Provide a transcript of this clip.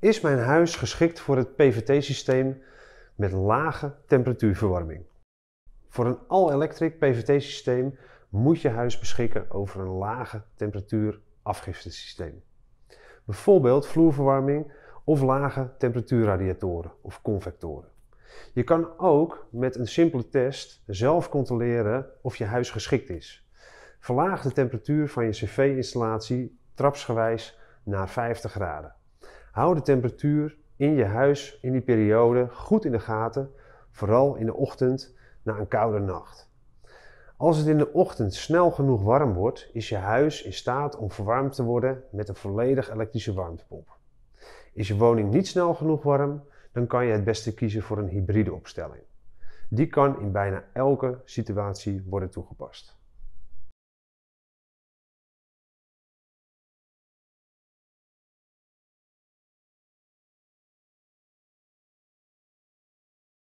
Is mijn huis geschikt voor het PVT-systeem met lage temperatuurverwarming? Voor een all-electric PVT-systeem moet je huis beschikken over een lage temperatuurafgiftesysteem. Bijvoorbeeld vloerverwarming of lage temperatuurradiatoren of convectoren. Je kan ook met een simpele test zelf controleren of je huis geschikt is. Verlaag de temperatuur van je cv-installatie trapsgewijs naar 50 graden. Hou de temperatuur in je huis in die periode goed in de gaten, vooral in de ochtend na een koude nacht. Als het in de ochtend snel genoeg warm wordt, is je huis in staat om verwarmd te worden met een volledig elektrische warmtepomp. Is je woning niet snel genoeg warm, dan kan je het beste kiezen voor een hybride opstelling. Die kan in bijna elke situatie worden toegepast.